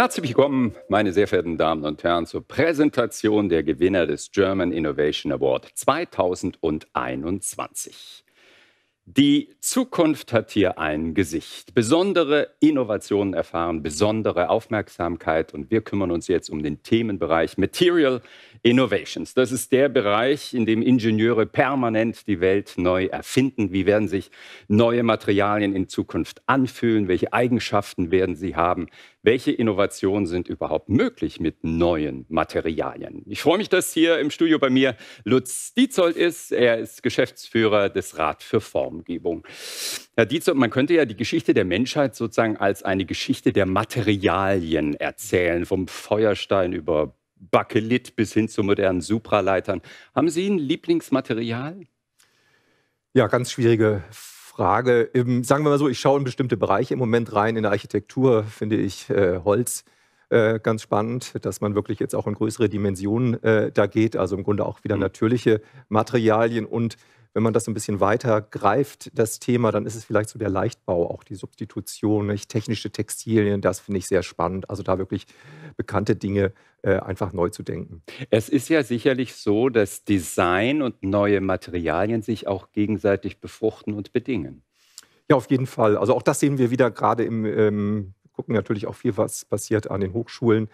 Herzlich willkommen, meine sehr verehrten Damen und Herren, zur Präsentation der Gewinner des German Innovation Award 2021. Die Zukunft hat hier ein Gesicht. Besondere Innovationen erfahren besondere Aufmerksamkeit und wir kümmern uns jetzt um den Themenbereich Material Innovations. Das ist der Bereich, in dem Ingenieure permanent die Welt neu erfinden. Wie werden sich neue Materialien in Zukunft anfühlen? Welche Eigenschaften werden sie haben? Welche Innovationen sind überhaupt möglich mit neuen Materialien? Ich freue mich, dass hier im Studio bei mir Lutz Dietzold ist. Er ist Geschäftsführer des Rat für Formgebung. Herr Dietzold, man könnte ja die Geschichte der Menschheit sozusagen als eine Geschichte der Materialien erzählen, vom Feuerstein über Bakelit bis hin zu modernen Supraleitern. Haben Sie ein Lieblingsmaterial? Ja, ganz schwierige Frage. Im, sagen wir mal so, ich schaue in bestimmte Bereiche im Moment rein. In der Architektur finde ich äh, Holz äh, ganz spannend, dass man wirklich jetzt auch in größere Dimensionen äh, da geht. Also im Grunde auch wieder mhm. natürliche Materialien und wenn man das ein bisschen weiter greift, das Thema, dann ist es vielleicht so der Leichtbau, auch die Substitution, nicht? technische Textilien, das finde ich sehr spannend. Also da wirklich bekannte Dinge äh, einfach neu zu denken. Es ist ja sicherlich so, dass Design und neue Materialien sich auch gegenseitig befruchten und bedingen. Ja, auf jeden Fall. Also auch das sehen wir wieder gerade im, ähm, gucken natürlich auch viel, was passiert an den Hochschulen.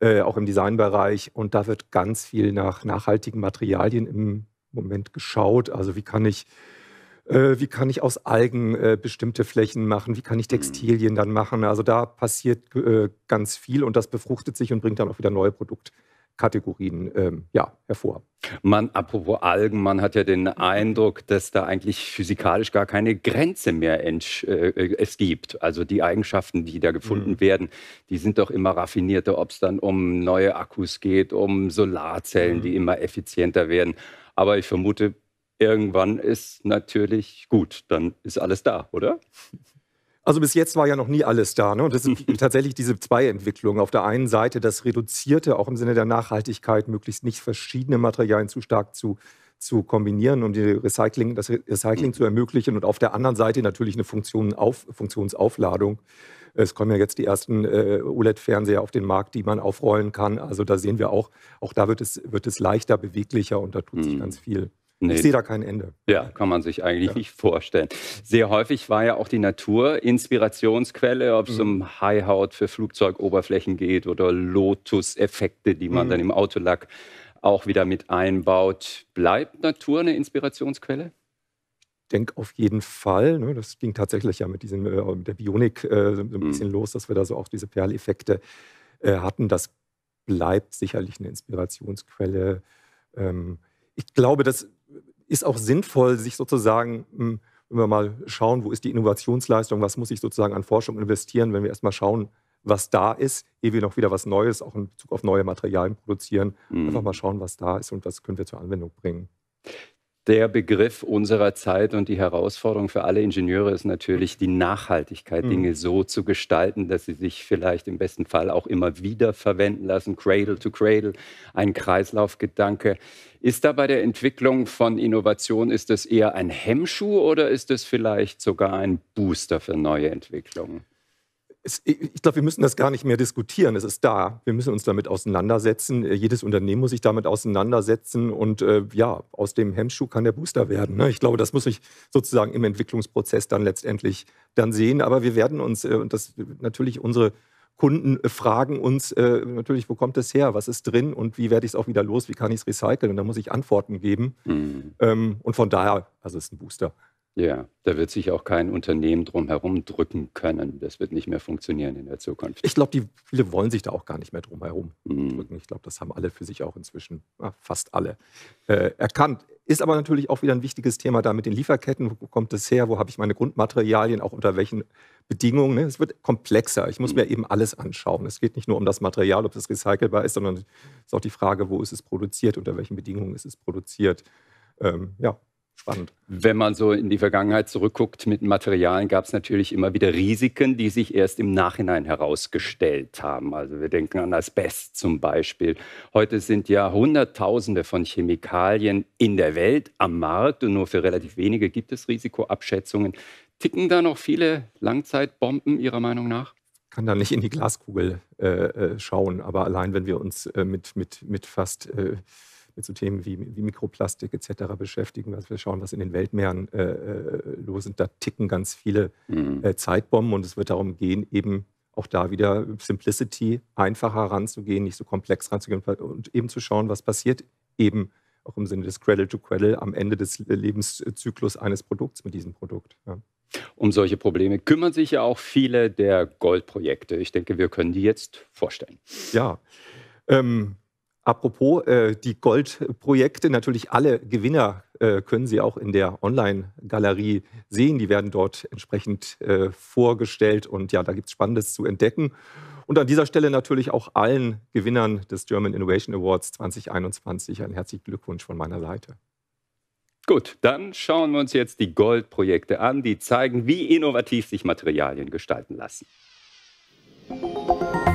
Äh, auch im Designbereich. Und da wird ganz viel nach nachhaltigen Materialien im Moment geschaut. Also wie kann ich äh, wie kann ich aus Algen äh, bestimmte Flächen machen, wie kann ich mhm. Textilien dann machen. Also da passiert äh, ganz viel und das befruchtet sich und bringt dann auch wieder neue Produktkategorien ähm, ja, hervor. Man, apropos Algen, man hat ja den Eindruck, dass da eigentlich physikalisch gar keine Grenze mehr äh, äh, es gibt. Also die Eigenschaften, die da gefunden mhm. werden, die sind doch immer raffinierter, ob es dann um neue Akkus geht, um Solarzellen, mhm. die immer effizienter werden. Aber ich vermute, irgendwann ist natürlich gut, dann ist alles da, oder? Also bis jetzt war ja noch nie alles da. Ne? Und das sind tatsächlich diese zwei Entwicklungen. Auf der einen Seite das Reduzierte, auch im Sinne der Nachhaltigkeit, möglichst nicht verschiedene Materialien zu stark zu, zu kombinieren, um die Recycling, das Recycling mhm. zu ermöglichen. Und auf der anderen Seite natürlich eine Funktion auf, Funktionsaufladung. Es kommen ja jetzt die ersten äh, OLED-Fernseher auf den Markt, die man aufrollen kann. Also da sehen wir auch, auch da wird es, wird es leichter, beweglicher und da tut mhm. sich hm. ganz viel. Nee. Ich sehe da kein Ende. Ja, kann man sich eigentlich ja. nicht vorstellen. Sehr häufig war ja auch die Natur Inspirationsquelle, ob es mhm. um High-Haut für Flugzeugoberflächen geht oder Lotus-Effekte, die man mhm. dann im Autolack auch wieder mit einbaut. Bleibt Natur eine Inspirationsquelle? denke auf jeden Fall, ne, das ging tatsächlich ja mit, diesem, äh, mit der Bionik äh, so ein mhm. bisschen mhm. los, dass wir da so auch diese Perleffekte äh, hatten. Das bleibt sicherlich eine Inspirationsquelle. Ähm, ich glaube, das ist auch sinnvoll, sich sozusagen, mh, hm, wenn wir mal schauen, wo ist die Innovationsleistung, was muss ich sozusagen an Forschung investieren, wenn wir erstmal schauen, was da ist, ehe wir noch wieder was Neues, auch in Bezug auf neue Materialien produzieren. Mhm. Einfach mal schauen, was da ist und was können wir zur Anwendung bringen der Begriff unserer Zeit und die Herausforderung für alle Ingenieure ist natürlich die Nachhaltigkeit, mhm. Dinge so zu gestalten, dass sie sich vielleicht im besten Fall auch immer wieder verwenden lassen, Cradle to Cradle, ein Kreislaufgedanke. Ist da bei der Entwicklung von Innovation, ist das eher ein Hemmschuh oder ist das vielleicht sogar ein Booster für neue Entwicklungen? es, ich glaube, wir müssen das gar nicht mehr diskutieren. Es ist da. Wir müssen uns damit auseinandersetzen. Äh, jedes Unternehmen muss sich damit auseinandersetzen. Und äh, ja, aus dem Hemmschuh kann der Booster werden. Ne? Ich glaube, das muss ich sozusagen im Entwicklungsprozess dann letztendlich dann sehen. Aber wir werden uns, äh, und das äh, natürlich unsere Kunden äh, fragen uns äh, natürlich, wo kommt das her, was ist drin und wie werde ich es auch wieder los, wie kann ich es recyceln? Und da muss ich Antworten geben. Mhm. Ähm, und von daher, also es ist ein Booster. Ja, da wird sich auch kein Unternehmen drum herum drücken können. Das wird nicht mehr funktionieren in der Zukunft. Ich glaube, viele wollen sich da auch gar nicht mehr drum herum mhm. drücken. Ich glaube, das haben alle für sich auch inzwischen, fast alle, äh, erkannt. Ist aber natürlich auch wieder ein wichtiges Thema da mit den Lieferketten. Wo kommt das her? Wo habe ich meine Grundmaterialien? Auch unter welchen Bedingungen? Ne? Es wird komplexer. Ich muss mhm. mir eben alles anschauen. Es geht nicht nur um das Material, ob es recycelbar ist, sondern es ist auch die Frage, wo ist es produziert? Unter welchen Bedingungen ist es produziert? Ähm, ja, spannend. Wenn man so in die Vergangenheit zurückguckt mit Materialien, gab es natürlich immer wieder Risiken, die sich erst im Nachhinein herausgestellt haben. Also wir denken an Asbest zum Beispiel. Heute sind ja Hunderttausende von Chemikalien in der Welt am Markt und nur für relativ wenige gibt es Risikoabschätzungen. Ticken da noch viele Langzeitbomben Ihrer Meinung nach? Ich kann da nicht in die Glaskugel äh, äh schauen, aber allein wenn wir uns äh, mit, mit, mit fast äh, mit so Themen wie, wie Mikroplastik etc. beschäftigen. Also wir schauen, was in den Weltmeeren äh, äh los ist. Da ticken ganz viele mhm. äh, Zeitbomben und es wird darum gehen, eben auch da wieder Simplicity einfacher ranzugehen, nicht so komplex ranzugehen und eben zu schauen, was passiert eben auch im Sinne des Cradle to Cradle am Ende des Lebenszyklus eines Produkts mit diesem Produkt. Ja. Um solche Probleme kümmern sich ja auch viele der Goldprojekte. Ich denke, wir können die jetzt vorstellen. Ja. Ähm, Apropos äh, die Goldprojekte, natürlich alle Gewinner äh, können Sie auch in der Online-Galerie sehen. Die werden dort entsprechend äh, vorgestellt und ja, da gibt es Spannendes zu entdecken. Und an dieser Stelle natürlich auch allen Gewinnern des German Innovation Awards 2021 einen herzlichen Glückwunsch von meiner Seite. Gut, dann schauen wir uns jetzt die Goldprojekte an, die zeigen, wie innovativ sich Materialien gestalten lassen. Musik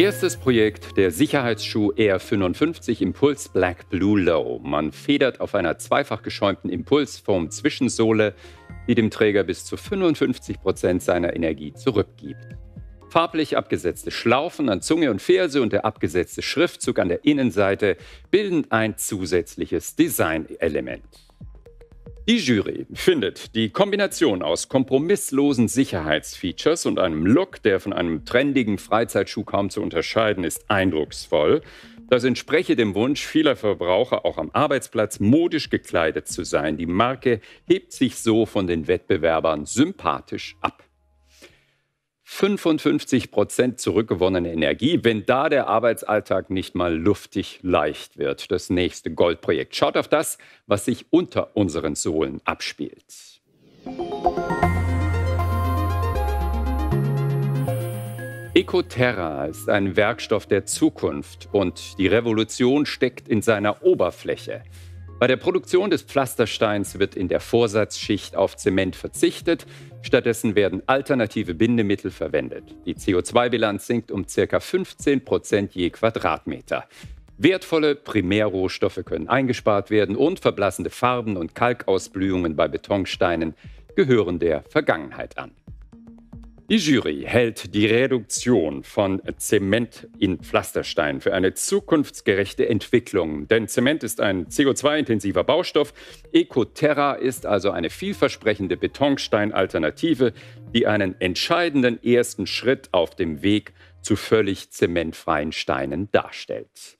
Erstes Projekt der Sicherheitsschuh R55 Impuls Black Blue Low. Man federt auf einer zweifach geschäumten Impulsform Zwischensohle, die dem Träger bis zu 55% Prozent seiner Energie zurückgibt. Farblich abgesetzte Schlaufen an Zunge und Ferse und der abgesetzte Schriftzug an der Innenseite bilden ein zusätzliches Designelement. Die Jury findet die Kombination aus kompromisslosen Sicherheitsfeatures und einem Look, der von einem trendigen Freizeitschuh kaum zu unterscheiden ist, eindrucksvoll. Das entspreche dem Wunsch vieler Verbraucher, auch am Arbeitsplatz modisch gekleidet zu sein. Die Marke hebt sich so von den Wettbewerbern sympathisch ab. 55 Prozent zurückgewonnene Energie, wenn da der Arbeitsalltag nicht mal luftig leicht wird. Das nächste Goldprojekt. Schaut auf das, was sich unter unseren Sohlen abspielt. Ecoterra ist ein Werkstoff der Zukunft und die Revolution steckt in seiner Oberfläche. Bei der Produktion des Pflastersteins wird in der Vorsatzschicht auf Zement verzichtet. Stattdessen werden alternative Bindemittel verwendet. Die CO2-Bilanz sinkt um ca. 15 Prozent je Quadratmeter. Wertvolle Primärrohstoffe können eingespart werden und verblassende Farben und Kalkausblühungen bei Betonsteinen gehören der Vergangenheit an. Die Jury hält die Reduktion von Zement in Pflasterstein für eine zukunftsgerechte Entwicklung. Denn Zement ist ein CO2-intensiver Baustoff. EcoTerra ist also eine vielversprechende Betonstein-Alternative, die einen entscheidenden ersten Schritt auf dem Weg zu völlig zementfreien Steinen darstellt.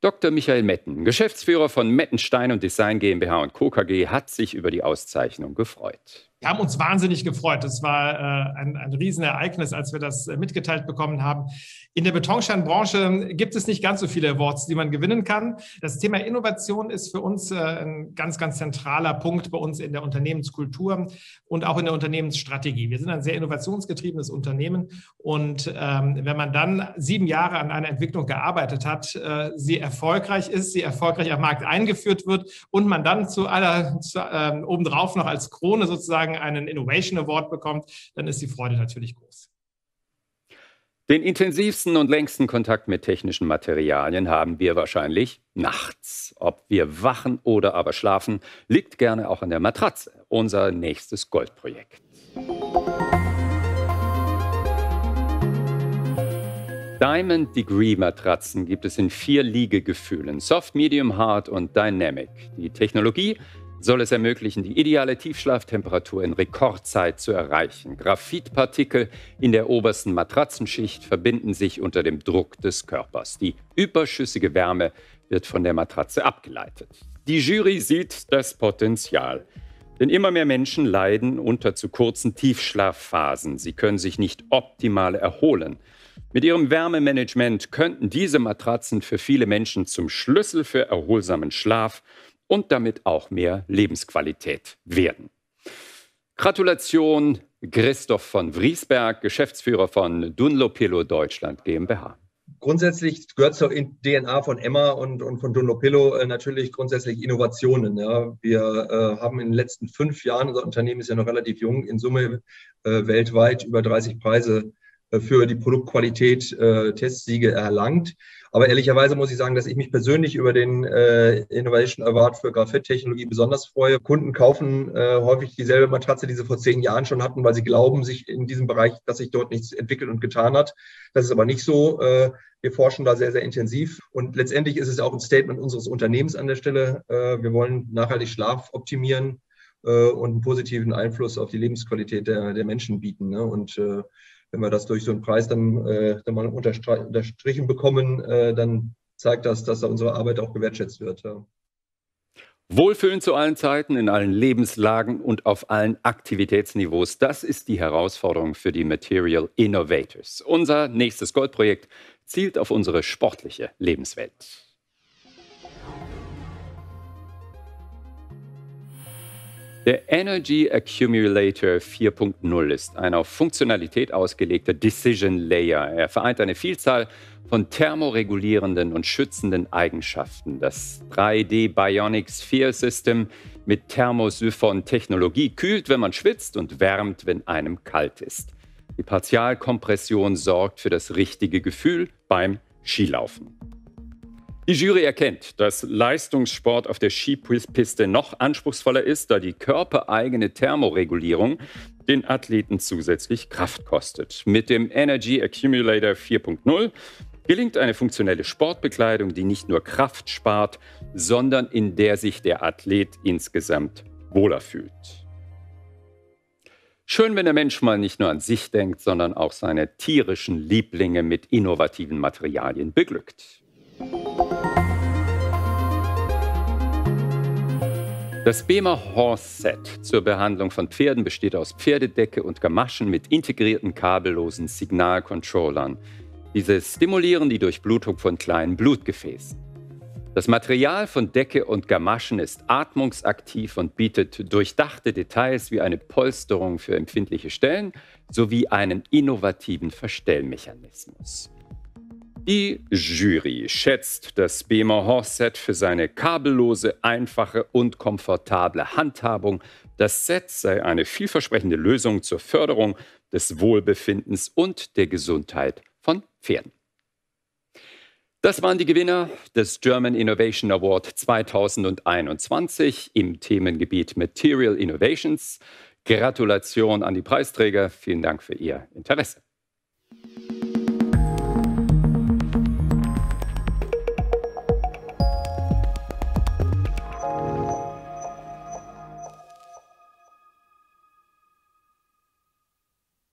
Dr. Michael Metten, Geschäftsführer von Mettenstein und Design GmbH und Co. KG, hat sich über die Auszeichnung gefreut. Wir haben uns wahnsinnig gefreut. Es war äh, ein, ein Riesenereignis, als wir das äh, mitgeteilt bekommen haben. In der Betonsteinbranche gibt es nicht ganz so viele Awards, die man gewinnen kann. Das Thema Innovation ist für uns äh, ein ganz, ganz zentraler Punkt bei uns in der Unternehmenskultur und auch in der Unternehmensstrategie. Wir sind ein sehr innovationsgetriebenes Unternehmen. Und ähm, wenn man dann sieben Jahre an einer Entwicklung gearbeitet hat, äh, sie erfolgreich ist, sie erfolgreich am Markt eingeführt wird und man dann zu aller, zu, ähm, obendrauf noch als Krone sozusagen sozusagen einen Innovation Award bekommt, dann ist die Freude natürlich groß. Den intensivsten und längsten Kontakt mit technischen Materialien haben wir wahrscheinlich nachts. Ob wir wachen oder aber schlafen, liegt gerne auch an der Matratze. Unser nächstes Goldprojekt. Diamond Degree Matratzen gibt es in vier Liegegefühlen: Soft, Medium, Hard und Dynamic. Die Technologie soll es ermöglichen, die ideale Tiefschlaftemperatur in Rekordzeit zu erreichen. Graphitpartikel in der obersten Matratzenschicht verbinden sich unter dem Druck des Körpers. Die überschüssige Wärme wird von der Matratze abgeleitet. Die Jury sieht das Potenzial. Denn immer mehr Menschen leiden unter zu kurzen Tiefschlafphasen. Sie können sich nicht optimal erholen. Mit ihrem Wärmemanagement könnten diese Matratzen für viele Menschen zum Schlüssel für erholsamen Schlaf und damit auch mehr Lebensqualität werden. Gratulation, Christoph von Vriesberg, Geschäftsführer von Dunlopillo Deutschland GmbH grundsätzlich gehört zur DNA von Emma und, und von Dunlopillo äh, natürlich grundsätzlich Innovationen. Ja. Wir äh, haben in den letzten fünf Jahren, unser Unternehmen ist ja noch relativ jung, in Summe äh, weltweit über 30 Preise äh, für die Produktqualität äh, Testsiege erlangt. Aber ehrlicherweise muss ich sagen, dass ich mich persönlich über den äh, Innovation Award für Graphit-Technologie besonders freue. Kunden kaufen äh, häufig dieselbe Matratze, die sie vor zehn Jahren schon hatten, weil sie glauben, sich in diesem Bereich, dass sich dort nichts entwickelt und getan hat. Das ist aber nicht so. Äh, wir forschen da sehr, sehr intensiv. Und letztendlich ist es auch ein Statement unseres Unternehmens an der Stelle. Äh, wir wollen nachhaltig Schlaf optimieren äh, und einen positiven Einfluss auf die Lebensqualität der, der Menschen bieten. Ne? Und äh, wenn wir das durch so einen Preis dann, äh, dann mal unterstrichen bekommen, äh, dann zeigt das, dass da unsere Arbeit auch gewertschätzt wird. Ja. Wohlfühlen zu allen Zeiten, in allen Lebenslagen und auf allen Aktivitätsniveaus. Das ist die Herausforderung für die Material Innovators. Unser nächstes Goldprojekt zielt auf unsere sportliche Lebenswelt. Der Energy Accumulator 4.0 ist ein auf Funktionalität ausgelegter Decision Layer. Er vereint eine Vielzahl von thermoregulierenden und schützenden Eigenschaften. Das 3D Bionic Sphere System mit Thermosyphon-Technologie kühlt, wenn man schwitzt und wärmt, wenn einem kalt ist. Die Partialkompression sorgt für das richtige Gefühl beim Skilaufen. Die Jury erkennt, dass Leistungssport auf der Skipiste noch anspruchsvoller ist, da die körpereigene Thermoregulierung den Athleten zusätzlich Kraft kostet. Mit dem Energy Accumulator 4.0 gelingt eine funktionelle Sportbekleidung, die nicht nur Kraft spart, sondern in der sich der Athlet insgesamt wohler fühlt. Schön, wenn der Mensch mal nicht nur an sich denkt, sondern auch seine tierischen Lieblinge mit innovativen Materialien beglückt. Das BEMA Horse Set zur Behandlung von Pferden besteht aus Pferdedecke und Gamaschen mit integrierten kabellosen Signalcontrollern. Diese stimulieren die Durchblutung von kleinen Blutgefäßen. Das Material von Decke und Gamaschen ist atmungsaktiv und bietet durchdachte Details wie eine Polsterung für empfindliche Stellen sowie einen innovativen Verstellmechanismus. Die Jury schätzt das Beamer Horse-Set für seine kabellose, einfache und komfortable Handhabung. Das Set sei eine vielversprechende Lösung zur Förderung des Wohlbefindens und der Gesundheit von Pferden. Das waren die Gewinner des German Innovation Award 2021 im Themengebiet Material Innovations. Gratulation an die Preisträger. Vielen Dank für Ihr Interesse.